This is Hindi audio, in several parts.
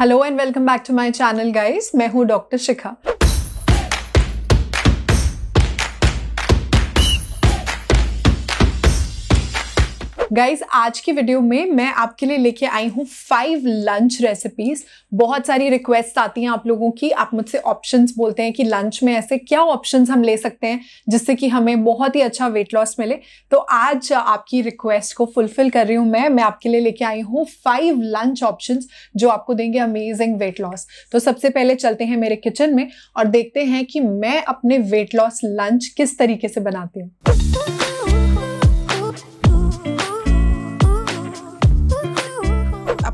Hello and welcome back to my channel guys मैं हूं डॉक्टर शिखा गाइज आज की वीडियो में मैं आपके लिए लेके आई हूँ फाइव लंच रेसिपीज बहुत सारी रिक्वेस्ट आती हैं आप लोगों की आप मुझसे ऑप्शंस बोलते हैं कि लंच में ऐसे क्या ऑप्शंस हम ले सकते हैं जिससे कि हमें बहुत ही अच्छा वेट लॉस मिले तो आज आपकी रिक्वेस्ट को फुलफिल कर रही हूँ मैं मैं आपके लिए लेके आई हूँ फाइव लंच ऑप्शन जो आपको देंगे अमेजिंग वेट लॉस तो सबसे पहले चलते हैं मेरे किचन में और देखते हैं कि मैं अपने वेट लॉस लंच किस तरीके से बनाती हूँ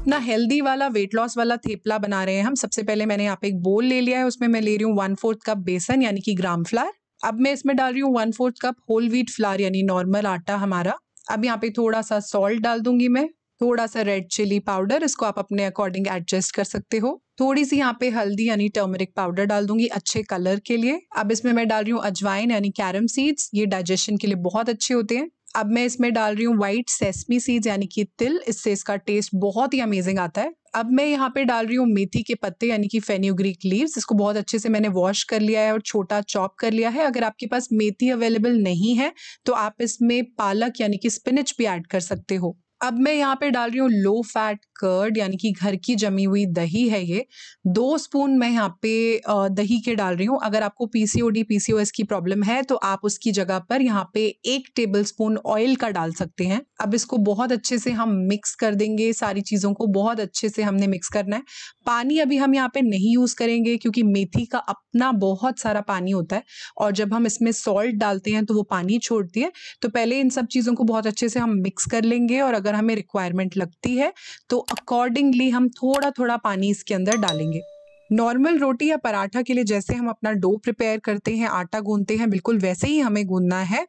अपना हेल्दी वाला वेट लॉस वाला थेपला बना रहे हैं हम सबसे पहले मैंने यहाँ पे एक बोल ले लिया है उसमें मैं ले रही हूँ वन फोर्थ कप बेसन यानी कि ग्राम फ्लार अब मैं इसमें डाल रही हूँ one fourth cup whole wheat flour यानी नॉर्मल आटा हमारा अब यहाँ पे थोड़ा सा सॉल्ट डाल दूंगी मैं थोड़ा सा रेड चिली पाउडर इसको आप अपने अकॉर्डिंग एडजस्ट कर सकते हो थोड़ी सी यहाँ पे हल्दी यानी टर्मरिक पाउडर डाल दूंगी अच्छे कलर के लिए अब इसमें मैं डाल रही हूँ अजवाइन यानी कैरम सीड्स ये डाइजेशन के लिए बहुत अच्छे होते हैं अब मैं इसमें डाल रही हूँ वाइट सेसमी सीड्स यानी कि तिल इससे इसका टेस्ट बहुत ही अमेजिंग आता है अब मैं यहाँ पे डाल रही हूँ मेथी के पत्ते यानी कि फेन्यूग्रीक लीव्स इसको बहुत अच्छे से मैंने वॉश कर लिया है और छोटा चॉप कर लिया है अगर आपके पास मेथी अवेलेबल नहीं है तो आप इसमें पालक यानी कि स्पिनच भी ऐड कर सकते हो अब मैं यहाँ पे डाल रही हूँ लो फैट कर्ड यानी कि घर की जमी हुई दही है ये दो स्पून मैं यहाँ पे दही के डाल रही हूँ अगर आपको पीसीओडी पीसीओएस की प्रॉब्लम है तो आप उसकी जगह पर यहाँ पे एक टेबल स्पून ऑयल का डाल सकते हैं अब इसको बहुत अच्छे से हम मिक्स कर देंगे सारी चीज़ों को बहुत अच्छे से हमने मिक्स करना है पानी अभी हम यहाँ पे नहीं यूज़ करेंगे क्योंकि मेथी का अपना बहुत सारा पानी होता है और जब हम इसमें सॉल्ट डालते हैं तो वो पानी छोड़ती है तो पहले इन सब चीज़ों को बहुत अच्छे से हम मिक्स कर लेंगे और अगर अगर हमें रिक्वायरमेंट लगती है तो अकॉर्डिंगली हम थोड़ा थोड़ा पानी इसके अंदर डालेंगे नॉर्मल रोटी या पराठा के लिए जैसे हम अपना डो प्रिपेयर करते हैं आटा गूंदते हैं बिल्कुल वैसे ही हमें गूंदना है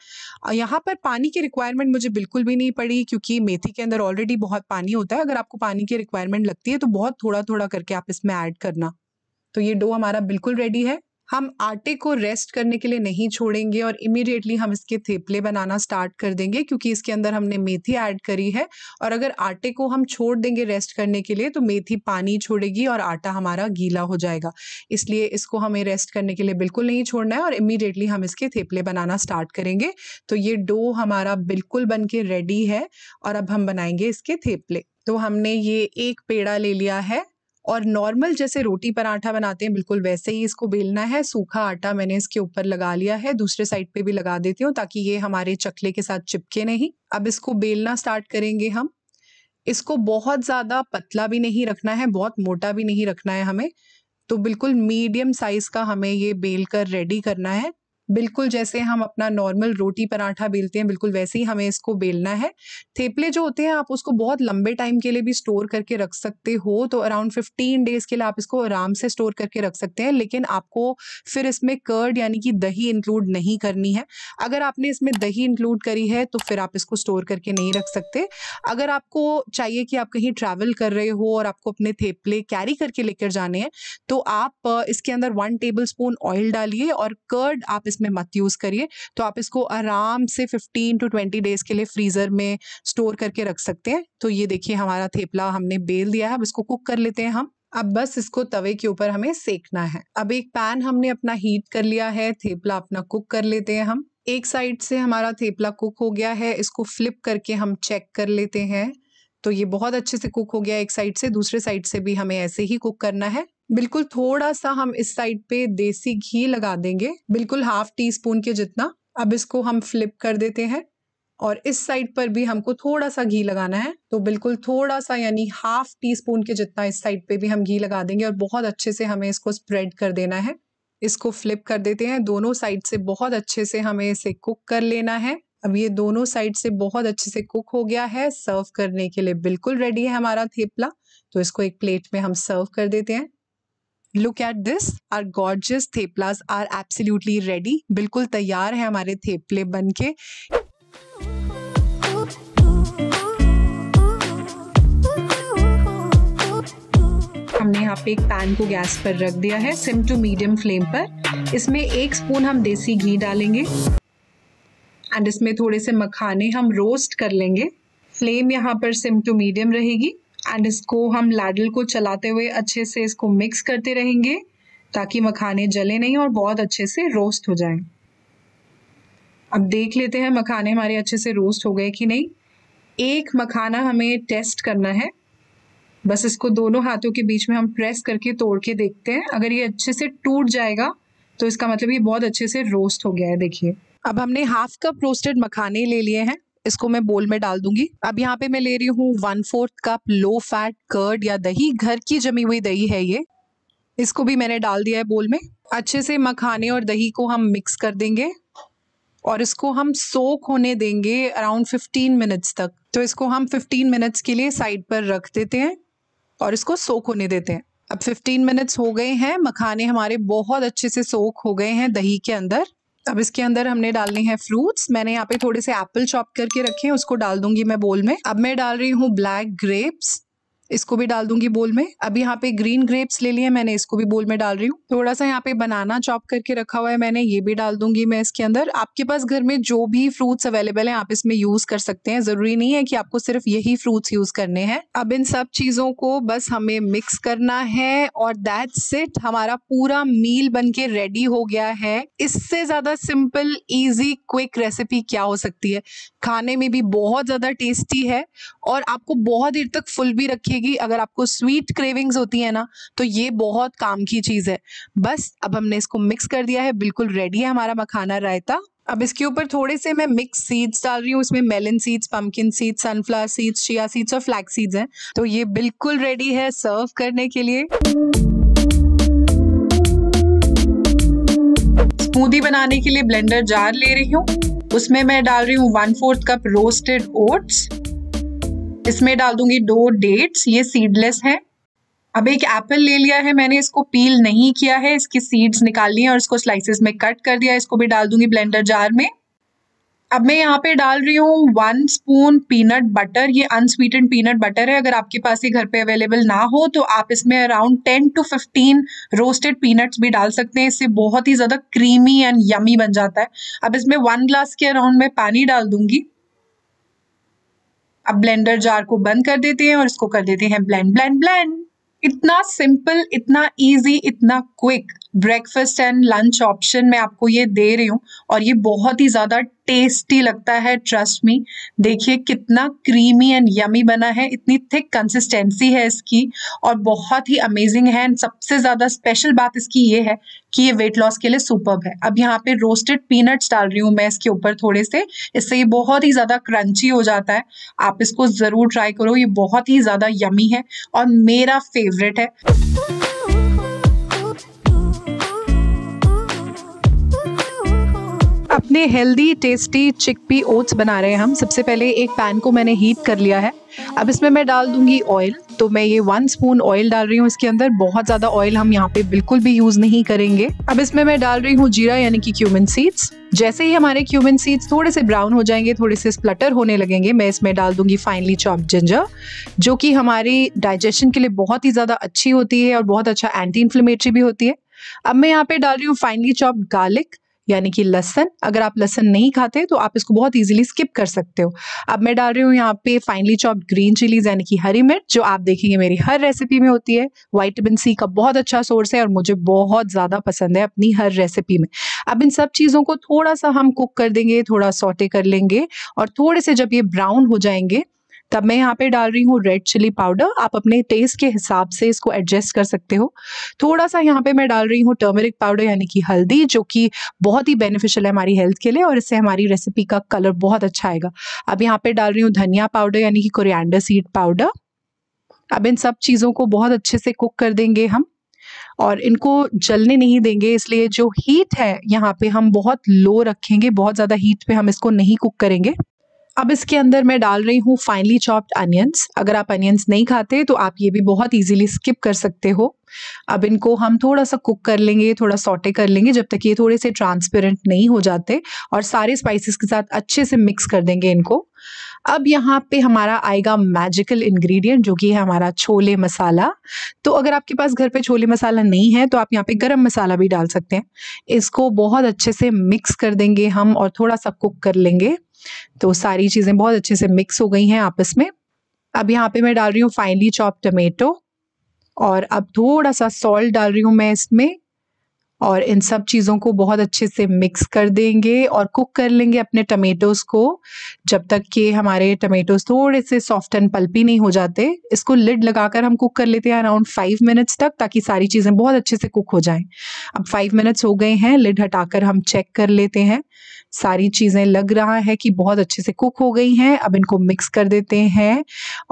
यहाँ पर पानी की रिक्वायरमेंट मुझे बिल्कुल भी नहीं पड़ी क्योंकि मेथी के अंदर ऑलरेडी बहुत पानी होता है अगर आपको पानी की रिक्वायरमेंट लगती है तो बहुत थोड़ा थोड़ा करके आप इसमें ऐड करना तो ये डो हमारा बिल्कुल रेडी है हम आटे को रेस्ट करने के लिए नहीं छोड़ेंगे और इमिडिएटली हम इसके थेपले बनाना स्टार्ट कर देंगे क्योंकि इसके अंदर हमने मेथी ऐड करी है और अगर आटे को हम छोड़ देंगे रेस्ट करने के लिए तो मेथी पानी छोड़ेगी और आटा हमारा गीला हो जाएगा इसलिए इसको हमें रेस्ट करने के लिए बिल्कुल नहीं छोड़ना है और इमिडिएटली हम इसके थेपले बनाना स्टार्ट करेंगे तो ये डो हमारा बिल्कुल बन के रेडी है और अब हम बनाएंगे इसके थेपले तो हमने ये एक पेड़ा ले लिया है और नॉर्मल जैसे रोटी पराठा बनाते हैं बिल्कुल वैसे ही इसको बेलना है सूखा आटा मैंने इसके ऊपर लगा लिया है दूसरे साइड पे भी लगा देती हूँ ताकि ये हमारे चकले के साथ चिपके नहीं अब इसको बेलना स्टार्ट करेंगे हम इसको बहुत ज़्यादा पतला भी नहीं रखना है बहुत मोटा भी नहीं रखना है हमें तो बिल्कुल मीडियम साइज़ का हमें ये बेल कर रेडी करना है बिल्कुल जैसे हम अपना नॉर्मल रोटी पराठा बेलते हैं बिल्कुल वैसे ही हमें इसको बेलना है थेपले जो होते हैं आप उसको बहुत लंबे टाइम के लिए भी स्टोर करके रख सकते हो तो अराउंड फिफ्टीन डेज के लिए आप इसको आराम से स्टोर करके रख सकते हैं लेकिन आपको फिर इसमें कर्ड यानी कि दही इंक्लूड नहीं करनी है अगर आपने इसमें दही इंक्लूड करी है तो फिर आप इसको स्टोर करके नहीं रख सकते अगर आपको चाहिए कि आप कहीं ट्रैवल कर रहे हो और आपको अपने थेपले कैरी करके लेकर जाने हैं तो आप इसके अंदर वन टेबल स्पून ऑयल डालिए और कर्ड आप केस में मत यूज़ करिए तो आप इसको आराम से 15 टू 20 डेज़ के लिए फ्रीज़र में स्टोर करके रख सकते हैं तो ये देखिए हमारा थेपला हमने बेल दिया है अब इसको कुक कर लेते हैं हम अब बस इसको तवे के ऊपर हमें सेकना है अब एक पैन हमने अपना हीट कर लिया है थेपला अपना कुक कर लेते हैं हम एक साइड से हमारा थेपला कुक हो गया है इसको फ्लिप करके हम चेक कर लेते हैं तो ये बहुत अच्छे से कुक हो गया एक साइड से दूसरे साइड से भी हमें ऐसे ही कुक करना है बिल्कुल थोड़ा सा हम इस साइड पे देसी घी लगा देंगे बिल्कुल हाफ टी स्पून के जितना अब इसको हम फ्लिप कर देते हैं और इस साइड पर भी हमको थोड़ा सा घी लगाना है तो बिल्कुल थोड़ा सा यानी हाफ टी स्पून के जितना इस साइड पे भी हम घी लगा देंगे और बहुत अच्छे से हमें इसको स्प्रेड कर देना है इसको फ्लिप कर देते हैं दोनों साइड से बहुत अच्छे से हमें इसे कुक कर लेना है अब ये दोनों साइड से बहुत अच्छे से कुक हो गया है सर्व करने के लिए बिल्कुल रेडी है हमारा थेपला तो इसको एक प्लेट में हम सर्व कर देते हैं look at this are gorgeous theplas are absolutely ready बिल्कुल तैयार है हमारे थेपले बन के हमने यहाँ पे एक पैन को गैस पर रख दिया है सिम टू मीडियम फ्लेम पर इसमें एक स्पून हम देसी घी डालेंगे एंड इसमें थोड़े से मखाने हम रोस्ट कर लेंगे फ्लेम यहाँ पर सिम टू मीडियम रहेगी एंड इसको हम लैडल को चलाते हुए अच्छे से इसको मिक्स करते रहेंगे ताकि मखाने जले नहीं और बहुत अच्छे से रोस्ट हो जाएं। अब देख लेते हैं मखाने हमारे अच्छे से रोस्ट हो गए कि नहीं एक मखाना हमें टेस्ट करना है बस इसको दोनों हाथों के बीच में हम प्रेस करके तोड़ के देखते हैं अगर ये अच्छे से टूट जाएगा तो इसका मतलब ये बहुत अच्छे से रोस्ट हो गया है देखिए अब हमने हाफ कप रोस्टेड मखाने ले लिए हैं इसको मैं बोल में डाल दूंगी अब यहाँ पे मैं ले रही हूँ one fourth cup low fat curd या दही घर की जमी हुई दही है ये इसको भी मैंने डाल दिया है बोल में अच्छे से मखाने और दही को हम मिक्स कर देंगे और इसको हम सोक होने देंगे अराउंड 15 मिनट्स तक तो इसको हम 15 मिनट्स के लिए साइड पर रख देते हैं और इसको सोक होने देते हैं अब 15 मिनट्स हो गए हैं मखाने हमारे बहुत अच्छे से सोक हो गए हैं दही के अंदर अब इसके अंदर हमने डालने हैं फ्रूट्स मैंने यहाँ पे थोड़े से एप्पल चॉप करके रखे हैं उसको डाल दूंगी मैं बोल में अब मैं डाल रही हूँ ब्लैक ग्रेप्स इसको भी डाल दूंगी बोल में अब यहाँ पे ग्रीन ग्रेप्स ले लिए मैंने इसको भी बोल में डाल रही हूँ थोड़ा सा यहाँ पे बनाना चॉप करके रखा हुआ है मैंने ये भी डाल दूंगी मैं इसके अंदर आपके पास घर में जो भी फ्रूट्स अवेलेबल है आप इसमें यूज कर सकते हैं जरूरी नहीं है कि आपको सिर्फ यही फ्रूट्स यूज करने हैं अब इन सब चीजों को बस हमें मिक्स करना है और दैट इट हमारा पूरा मील बन के रेडी हो गया है इससे ज्यादा सिंपल इजी क्विक रेसिपी क्या हो सकती है खाने में भी बहुत ज्यादा टेस्टी है और आपको बहुत देर तक फुल भी रखेगी जाएगी अगर आपको स्वीट क्रेविंग्स होती है ना तो ये बहुत काम की चीज़ है बस अब हमने इसको मिक्स कर दिया है बिल्कुल रेडी है हमारा मखाना रायता अब इसके ऊपर थोड़े से मैं मिक्स सीड्स डाल रही हूँ इसमें melon seeds pumpkin seeds sunflower seeds chia seeds और फ्लैक्स सीड्स हैं तो ये बिल्कुल रेडी है सर्व करने के लिए स्मूदी बनाने के लिए ब्लेंडर जार ले रही हूँ उसमें मैं डाल रही हूँ one fourth cup roasted oats इसमें डाल दूंगी दो डेट्स ये सीडलेस है अब एक एप्पल ले लिया है मैंने इसको पील नहीं किया है इसकी सीड्स निकाल ली और इसको स्लाइसेस में कट कर दिया इसको भी डाल दूंगी ब्लेंडर जार में अब मैं यहाँ पे डाल रही हूँ वन स्पून पीनट बटर ये अनस्वीटेंड पीनट बटर है अगर आपके पास ये घर पे अवेलेबल ना हो तो आप इसमें around ten to fifteen roasted peanuts भी डाल सकते हैं इससे बहुत ही ज़्यादा क्रीमी एंड यमी बन जाता है अब इसमें वन ग्लास के अराउंड मैं पानी डाल दूंगी अब ब्लेंडर जार को बंद कर देते हैं और इसको कर देते हैं ब्लेंड ब्लेंड ब्लेंड इतना सिंपल इतना इजी इतना quick breakfast and lunch option मैं आपको ये दे रही हूँ और ये बहुत ही ज़्यादा टेस्टी लगता है ट्रस्ट मी देखिए कितना क्रीमी एंड यमी बना है इतनी थिक कंसिस्टेंसी है इसकी और बहुत ही अमेजिंग है एंड सबसे ज़्यादा स्पेशल बात इसकी ये है कि ये वेट लॉस के लिए सुपर है अब यहाँ पे रोस्टेड पीनट्स डाल रही हूँ मैं इसके ऊपर थोड़े से इससे ये बहुत ही ज़्यादा क्रंची हो जाता है आप इसको ज़रूर ट्राई करो ये बहुत ही ज़्यादा यमी है और मेरा फेवरेट है कितने हेल्दी टेस्टी चिकपी ओट्स बना रहे हैं हम सबसे पहले एक पैन को मैंने हीट कर लिया है अब इसमें मैं डाल दूंगी ऑयल तो मैं ये वन स्पून ऑयल डाल रही हूँ इसके अंदर बहुत ज़्यादा ऑयल हम यहाँ पे बिल्कुल भी यूज़ नहीं करेंगे अब इसमें मैं डाल रही हूँ जीरा यानी कि क्यूमन सीड्स जैसे ही हमारे क्यूमन सीड्स थोड़े से ब्राउन हो जाएंगे थोड़े से स्प्लटर होने लगेंगे मैं इसमें डाल दूंगी फाइनली चॉप जिंजर जो कि हमारी डाइजेशन के लिए बहुत ही ज़्यादा अच्छी होती है और बहुत अच्छा एंटी इन्फ्लेमेटरी भी होती है अब मैं यहाँ पे डाल रही हूँ फाइनली चॉप गार्लिक यानी कि लहसन अगर आप लहसन नहीं खाते तो आप इसको बहुत इजीली स्किप कर सकते हो अब मैं डाल रही हूँ यहाँ पे फाइनली चॉप ग्रीन चिलीज यानी कि हरी मिर्च जो आप देखेंगे मेरी हर रेसिपी में होती है वाइटमिन सी का बहुत अच्छा सोर्स है और मुझे बहुत ज़्यादा पसंद है अपनी हर रेसिपी में अब इन सब चीज़ों को थोड़ा सा हम कुक कर देंगे थोड़ा सोटे कर लेंगे और थोड़े से जब ये ब्राउन हो जाएंगे तब मैं यहाँ पे डाल रही हूँ रेड चिली पाउडर आप अपने टेस्ट के हिसाब से इसको एडजस्ट कर सकते हो थोड़ा सा यहाँ पे मैं डाल रही हूँ टर्मेरिक पाउडर यानी कि हल्दी जो कि बहुत ही बेनिफिशियल है हमारी हेल्थ के लिए और इससे हमारी रेसिपी का कलर बहुत अच्छा आएगा अब यहाँ पे डाल रही हूँ धनिया पाउडर यानी कि कोरियंडर सीड पाउडर अब इन सब चीज़ों को बहुत अच्छे से कुक कर देंगे हम और इनको जलने नहीं देंगे इसलिए जो हीट है यहाँ पे हम बहुत लो रखेंगे बहुत ज़्यादा हीट पे हम इसको नहीं कुक करेंगे अब इसके अंदर मैं डाल रही हूँ फाइनली चॉप्ड अनियंस अगर आप अनियंस नहीं खाते तो आप ये भी बहुत इजीली स्किप कर सकते हो अब इनको हम थोड़ा सा कुक कर लेंगे थोड़ा सॉटे कर लेंगे जब तक ये थोड़े से ट्रांसपेरेंट नहीं हो जाते और सारे स्पाइसेस के साथ अच्छे से मिक्स कर देंगे इनको अब यहाँ पे हमारा आएगा मैजिकल इंग्रेडिएंट जो कि है हमारा छोले मसाला तो अगर आपके पास घर पे छोले मसाला नहीं है तो आप यहाँ पे गरम मसाला भी डाल सकते हैं इसको बहुत अच्छे से मिक्स कर देंगे हम और थोड़ा सा कुक कर लेंगे तो सारी चीज़ें बहुत अच्छे से मिक्स हो गई हैं आपस में अब यहाँ पे मैं डाल रही हूँ फाइनली चॉप टमेटो और अब थोड़ा सा सॉल्ट डाल रही हूँ मैं इसमें और इन सब चीज़ों को बहुत अच्छे से मिक्स कर देंगे और कुक कर लेंगे अपने टमेटोज़ को जब तक कि हमारे टमेटोज़ थोड़े से सॉफ्ट एंड पल्पी नहीं हो जाते इसको लिड लगाकर हम कुक कर लेते हैं अराउंड फाइव मिनट्स तक ताकि सारी चीज़ें बहुत अच्छे से कुक हो जाएं अब फाइव मिनट्स हो गए हैं लिड हटाकर हम चेक कर लेते हैं सारी चीज़ें लग रहा है कि बहुत अच्छे से कुक हो गई हैं अब इनको मिक्स कर देते हैं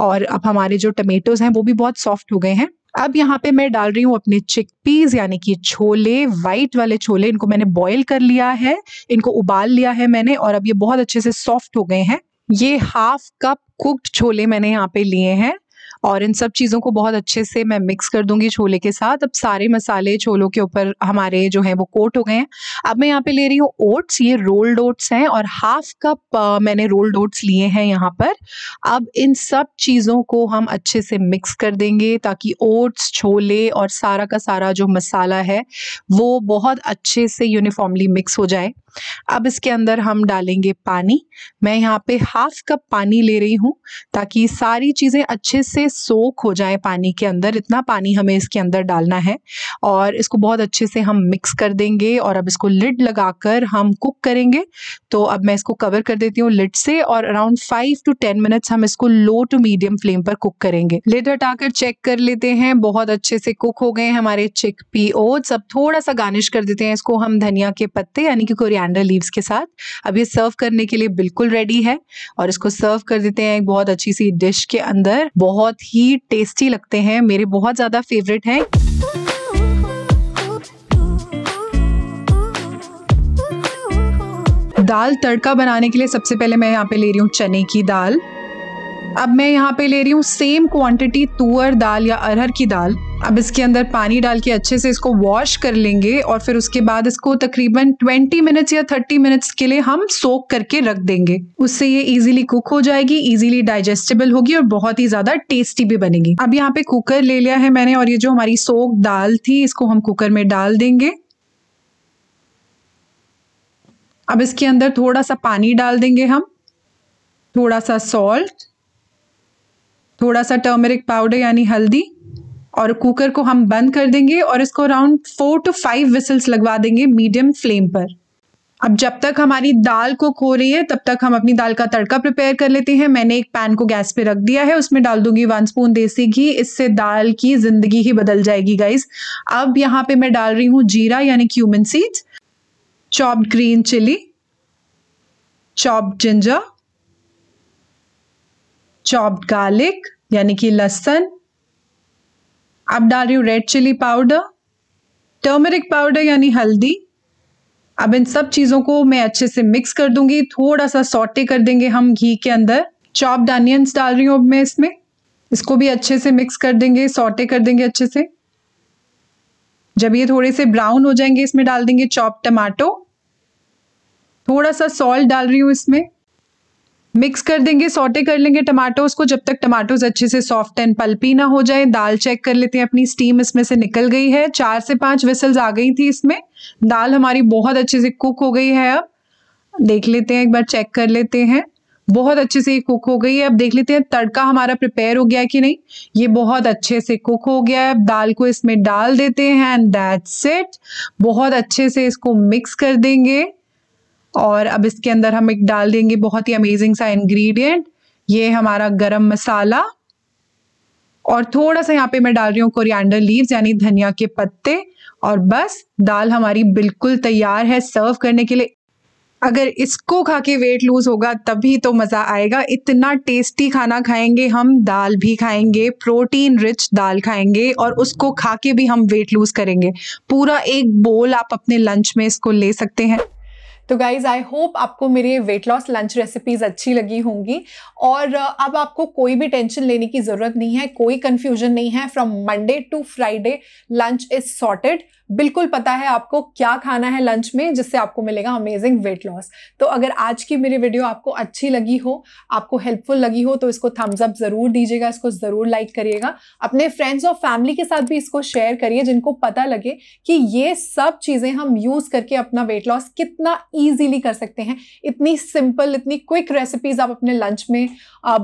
और अब हमारे जो टमेटोज़ हैं वो भी बहुत सॉफ्ट हो गए हैं अब यहाँ पे मैं डाल रही हूँ अपने चिक पीज यानी कि छोले वाइट वाले छोले इनको मैंने बॉईल कर लिया है इनको उबाल लिया है मैंने और अब ये बहुत अच्छे से सॉफ्ट हो गए हैं ये हाफ कप कुक्ड छोले मैंने यहाँ पे लिए हैं और इन सब चीज़ों को बहुत अच्छे से मैं मिक्स कर दूंगी छोले के साथ अब सारे मसाले छोलों के ऊपर हमारे जो है वो कोट हो गए हैं अब मैं यहाँ पे ले रही हूँ ओट्स ये रोल्ड ओट्स हैं और हाफ कप मैंने रोल्ड ओट्स लिए हैं यहाँ पर अब इन सब चीज़ों को हम अच्छे से मिक्स कर देंगे ताकि ओट्स छोले और सारा का सारा जो मसाला है वो बहुत अच्छे से यूनिफॉर्मली मिक्स हो जाए अब इसके अंदर हम डालेंगे पानी मैं यहाँ पे हाफ कप पानी ले रही हूँ ताकि सारी चीज़ें अच्छे से सोख हो जाए पानी के अंदर इतना पानी हमें इसके अंदर डालना है और इसको बहुत अच्छे से हम मिक्स कर देंगे और अब इसको लिड लगाकर हम कुक करेंगे तो अब मैं इसको कवर कर देती हूँ लिड से और around five to ten minutes हम इसको लो टू मीडियम फ्लेम पर कुक करेंगे लिड हटाकर चेक कर लेते हैं बहुत अच्छे से कुक हो गए हमारे चिक पी ओट्स अब थोड़ा सा गार्निश कर देते हैं इसको हम धनिया के पत्ते यानी कि कोरिएंडर लीव्स के साथ अब ये सर्व करने के लिए बिल्कुल रेडी है और इसको सर्व कर देते हैं एक बहुत अच्छी सी डिश के अंदर बहुत ही टेस्टी लगते हैं मेरे बहुत ज़्यादा फेवरेट हैं दाल तड़का बनाने के लिए सबसे पहले मैं यहाँ पे ले रही हूँ चने की दाल अब मैं यहाँ पे ले रही हूँ सेम क्वांटिटी तुअर दाल या अरहर की दाल अब इसके अंदर पानी डाल के अच्छे से इसको वॉश कर लेंगे और फिर उसके बाद इसको तकरीबन 20 मिनट्स या 30 मिनट्स के लिए हम सोक करके रख देंगे उससे ये इजीली कुक हो जाएगी इजीली डाइजेस्टेबल होगी और बहुत ही ज्यादा टेस्टी भी बनेगी अब यहाँ पे कुकर ले लिया है मैंने और ये जो हमारी सोक दाल थी इसको हम कुकर में डाल देंगे अब इसके अंदर थोड़ा सा पानी डाल देंगे हम थोड़ा सा सॉल्ट थोड़ा सा टर्मरिक पाउडर यानी हल्दी और कुकर को हम बंद कर देंगे और इसको around four to five whistles लगवा देंगे मीडियम फ्लेम पर अब जब तक हमारी दाल को खो रही है तब तक हम अपनी दाल का तड़का प्रिपेयर कर लेते हैं मैंने एक पैन को गैस पे रख दिया है उसमें डाल दूंगी वन स्पून देसी घी इससे दाल की जिंदगी ही बदल जाएगी गाइस अब यहाँ पे मैं डाल रही हूँ जीरा यानी cumin seeds chopped green chilli chopped ginger chopped garlic यानी कि लहसन आप डाल रही हो red chilli powder turmeric powder यानी हल्दी अब इन सब चीज़ों को मैं अच्छे से मिक्स कर दूंगी थोड़ा सा सॉटे कर देंगे हम घी के अंदर चॉप्ड अनियंस डाल रही हूँ अब मैं इसमें इसको भी अच्छे से मिक्स कर देंगे सॉटे कर देंगे अच्छे से जब ये थोड़े से ब्राउन हो जाएंगे इसमें डाल देंगे चॉप टमाटो थोड़ा सा सॉल्ट डाल रही हूँ इसमें मिक्स कर देंगे सोटे कर लेंगे टमाटोज को जब तक टमाटोज अच्छे से सॉफ्ट एंड पल्पी ना हो जाए दाल चेक कर लेते हैं अपनी स्टीम इसमें से निकल गई है चार से पांच विसल्स आ गई थी इसमें दाल हमारी बहुत अच्छे से कुक हो गई है अब देख लेते हैं एक बार चेक कर लेते हैं बहुत अच्छे से ये कुक हो गई है अब देख लेते हैं तड़का हमारा प्रिपेयर हो गया कि नहीं ये बहुत अच्छे से कुक हो गया है अब दाल को इसमें डाल देते हैं एंड दैट्स इट बहुत अच्छे से इसको मिक्स कर देंगे और अब इसके अंदर हम एक डाल देंगे बहुत ही अमेजिंग सा इंग्रेडिएंट ये हमारा गरम मसाला और थोड़ा सा यहाँ पे मैं डाल रही हूँ कोरिएंडर लीव्स यानी धनिया के पत्ते और बस दाल हमारी बिल्कुल तैयार है सर्व करने के लिए अगर इसको खा के वेट लूज़ होगा तभी तो मज़ा आएगा इतना टेस्टी खाना खाएंगे हम दाल भी खाएंगे प्रोटीन रिच दाल खाएंगे और उसको खा के भी हम वेट लूज़ करेंगे पूरा एक बोल आप अपने लंच में इसको ले सकते हैं तो गाइज आई होप आपको मेरे वेट लॉस लंच रेसिपीज़ अच्छी लगी होंगी और uh, अब आपको कोई भी टेंशन लेने की ज़रूरत नहीं है कोई कंफ्यूजन नहीं है from Monday to Friday lunch is sorted बिल्कुल पता है आपको क्या खाना है लंच में जिससे आपको मिलेगा अमेजिंग वेट लॉस तो अगर आज की मेरी वीडियो आपको अच्छी लगी हो आपको हेल्पफुल लगी हो तो इसको थम्स अप ज़रूर दीजिएगा इसको ज़रूर लाइक करिएगा अपने फ्रेंड्स और फैमिली के साथ भी इसको शेयर करिए जिनको पता लगे कि ये सब चीज़ें हम यूज़ करके अपना वेट लॉस कितना ईजिली कर सकते हैं इतनी सिंपल इतनी क्विक रेसिपीज़ आप अपने लंच में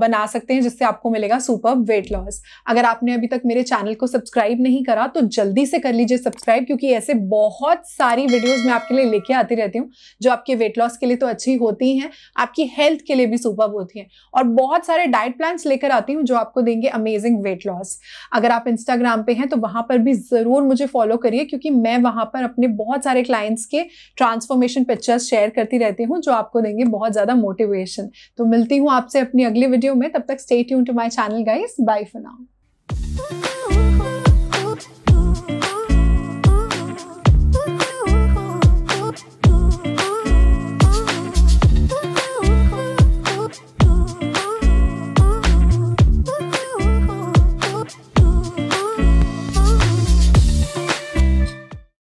बना सकते हैं जिससे आपको मिलेगा सुपर वेट लॉस अगर आपने अभी तक मेरे चैनल को सब्सक्राइब नहीं करा तो जल्दी से कर लीजिए सब्सक्राइब क्योंकि क्योंकि ऐसे बहुत सारी वीडियोस मैं आपके लिए लेके आती रहती हूँ जो आपके वेट लॉस के लिए तो अच्छी होती हैं आपकी हेल्थ के लिए भी सुपर होती हैं और बहुत सारे डाइट प्लान्स लेकर आती हूँ जो आपको देंगे अमेजिंग वेट लॉस अगर आप इंस्टाग्राम पे हैं तो वहाँ पर भी ज़रूर मुझे फॉलो करिए क्योंकि मैं वहाँ पर अपने बहुत सारे क्लाइंट्स के ट्रांसफॉर्मेशन पिक्चर्स शेयर करती रहती हूँ जो आपको देंगे बहुत ज़्यादा मोटिवेशन तो मिलती हूँ आपसे अपनी अगली वीडियो में तब तक stay tuned to my channel guys bye for now